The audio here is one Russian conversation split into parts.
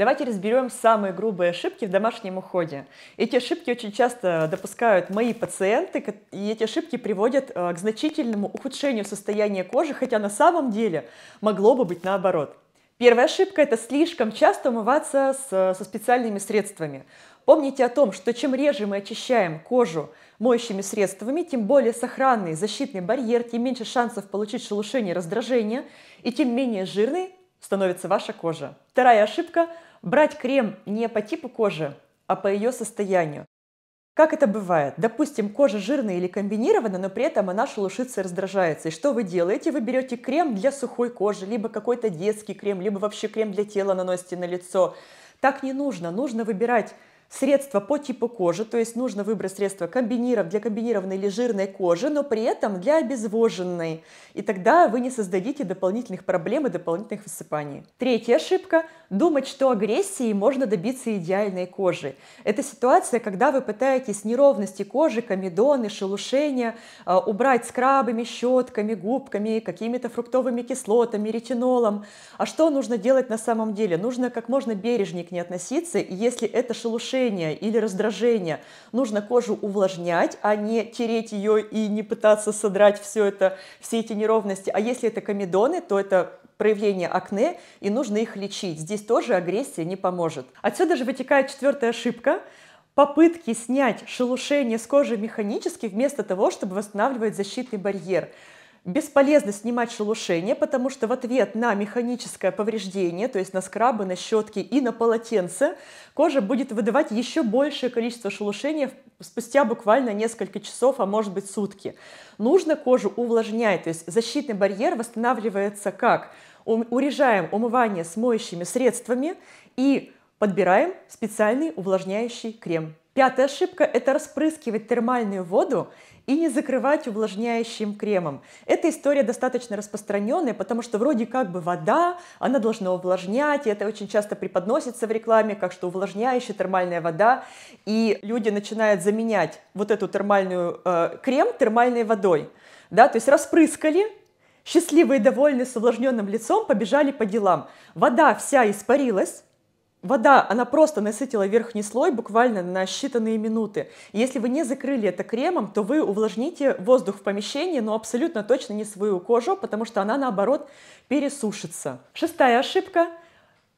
Давайте разберем самые грубые ошибки в домашнем уходе. Эти ошибки очень часто допускают мои пациенты, и эти ошибки приводят э, к значительному ухудшению состояния кожи, хотя на самом деле могло бы быть наоборот. Первая ошибка – это слишком часто умываться с, со специальными средствами. Помните о том, что чем реже мы очищаем кожу моющими средствами, тем более сохранный защитный барьер, тем меньше шансов получить шелушение раздражение, и тем менее жирной становится ваша кожа. Вторая ошибка – брать крем не по типу кожи, а по ее состоянию. Как это бывает? Допустим, кожа жирная или комбинированная, но при этом она шелушится и раздражается. И что вы делаете? Вы берете крем для сухой кожи, либо какой-то детский крем, либо вообще крем для тела наносите на лицо. Так не нужно. Нужно выбирать средства по типу кожи, то есть нужно выбрать средство комбиниров для комбинированной или жирной кожи, но при этом для обезвоженной. И тогда вы не создадите дополнительных проблем и дополнительных высыпаний. Третья ошибка – думать, что агрессией можно добиться идеальной кожи. Это ситуация, когда вы пытаетесь неровности кожи, комедоны, шелушения а, убрать скрабами, щетками, губками, какими-то фруктовыми кислотами, ретинолом. А что нужно делать на самом деле? Нужно как можно бережнее к ней относиться, и если это шелушение распушения или раздражения. Нужно кожу увлажнять, а не тереть ее и не пытаться содрать все это, все эти неровности. А если это комедоны, то это проявление акне, и нужно их лечить. Здесь тоже агрессия не поможет. Отсюда же вытекает четвертая ошибка. Попытки снять шелушение с кожи механически вместо того, чтобы восстанавливать защитный барьер. Бесполезно снимать шелушение, потому что в ответ на механическое повреждение, то есть на скрабы, на щетки и на полотенце, кожа будет выдавать еще большее количество шелушения спустя буквально несколько часов, а может быть сутки. Нужно кожу увлажнять, то есть защитный барьер восстанавливается как? Урежаем умывание с моющими средствами и подбираем специальный увлажняющий крем. Пятая ошибка – это распрыскивать термальную воду и не закрывать увлажняющим кремом. Эта история достаточно распространенная, потому что вроде как бы вода, она должна увлажнять, и это очень часто преподносится в рекламе, как что увлажняющая термальная вода, и люди начинают заменять вот эту термальную э, крем термальной водой. Да, то есть распрыскали, счастливые и довольные с увлажненным лицом побежали по делам. Вода вся испарилась, Вода, она просто насытила верхний слой буквально на считанные минуты. Если вы не закрыли это кремом, то вы увлажните воздух в помещении, но абсолютно точно не свою кожу, потому что она, наоборот, пересушится. Шестая ошибка.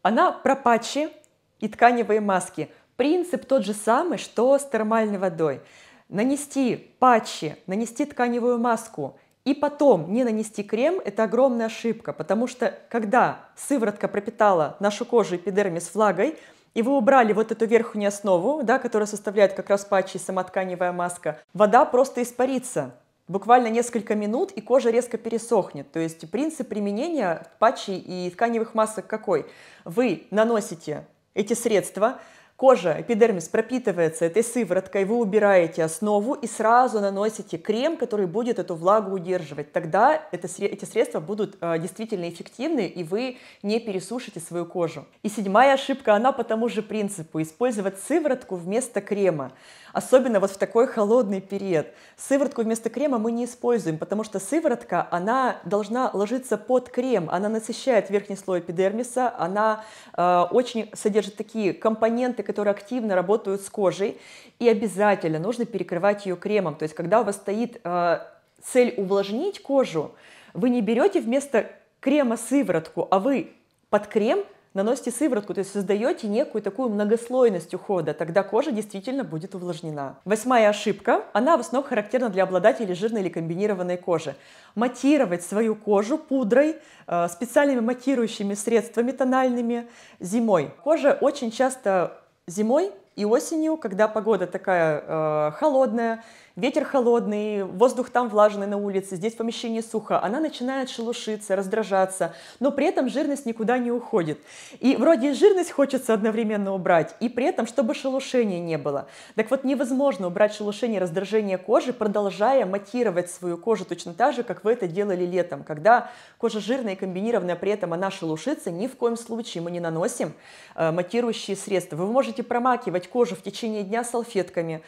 Она про патчи и тканевые маски. Принцип тот же самый, что с термальной водой. Нанести патчи, нанести тканевую маску – и потом не нанести крем – это огромная ошибка, потому что когда сыворотка пропитала нашу кожу эпидермис влагой, и вы убрали вот эту верхнюю основу, да, которая составляет как раз патчи и сама маска, вода просто испарится. Буквально несколько минут, и кожа резко пересохнет. То есть принцип применения патчей и тканевых масок какой? Вы наносите эти средства, Кожа, эпидермис пропитывается этой сывороткой, вы убираете основу и сразу наносите крем, который будет эту влагу удерживать. Тогда это, эти средства будут э, действительно эффективны, и вы не пересушите свою кожу. И седьмая ошибка, она по тому же принципу – использовать сыворотку вместо крема. Особенно вот в такой холодный период. Сыворотку вместо крема мы не используем, потому что сыворотка, она должна ложиться под крем, она насыщает верхний слой эпидермиса, она э, очень содержит такие компоненты, пациенты, которые активно работают с кожей, и обязательно нужно перекрывать ее кремом. То есть, когда у вас стоит э, цель увлажнить кожу, вы не берете вместо крема сыворотку, а вы под крем наносите сыворотку, то есть создаете некую такую многослойность ухода, тогда кожа действительно будет увлажнена. Восьмая ошибка, она в основном характерна для обладателей жирной или комбинированной кожи. Матировать свою кожу пудрой, э, специальными матирующими средствами тональными зимой. Кожа очень часто Зимой и осенью, когда погода такая э, холодная, ветер холодный, воздух там влажный на улице, здесь в помещении сухо, она начинает шелушиться, раздражаться, но при этом жирность никуда не уходит. И вроде жирность хочется одновременно убрать, и при этом, чтобы шелушения не было. Так вот, невозможно убрать шелушение раздражение кожи, продолжая матировать свою кожу точно так же, как вы это делали летом, когда кожа жирная и комбинированная, при этом она шелушится, ни в коем случае мы не наносим э, матирующие средства. Вы можете промакивать промывать кожу в течение дня салфетками.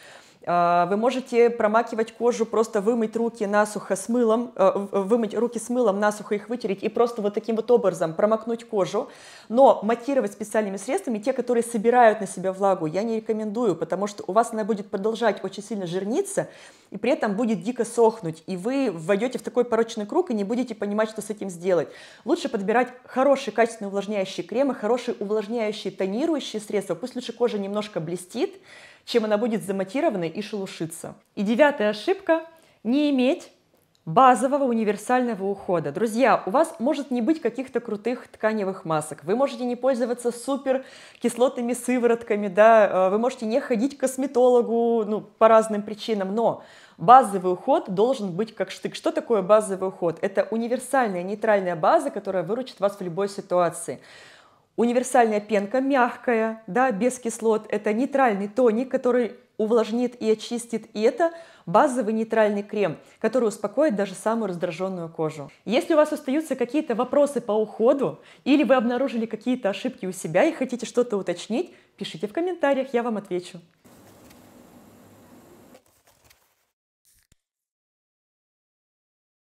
А, вы можете промакивать кожу, просто вымыть руки насухо с мылом, э, э, вымыть руки с мылом, насухо их вытереть и просто вот таким вот образом промокнуть кожу. Но матировать специальными средствами те, которые собирают на себя влагу, я не рекомендую, потому что у вас она будет продолжать очень сильно жирниться и при этом будет дико сохнуть. И вы войдете в такой порочный круг и не будете понимать, что с этим сделать. Лучше подбирать хорошие качественные увлажняющие кремы, хорошие увлажняющие тонирующие средства. Пусть лучше кожа немножко блестит, чем она будет замотированной и шелушиться. И девятая ошибка – не иметь базового универсального ухода. Друзья, у вас может не быть каких-то крутых тканевых масок, вы можете не пользоваться супер кислотными сыворотками, да, э, вы можете не ходить к косметологу, ну, по разным причинам, но базовый уход должен быть как штык. Что такое базовый уход? Это универсальная нейтральная база, которая выручит вас в любой ситуации. Универсальная пенка мягкая, да, без кислот. Это нейтральный тоник, который увлажнит и очистит. И это базовый нейтральный крем, который успокоит даже самую раздраженную кожу. Если у вас остаются какие-то вопросы по уходу, или вы обнаружили какие-то ошибки у себя и хотите что-то уточнить, пишите в комментариях, я вам отвечу.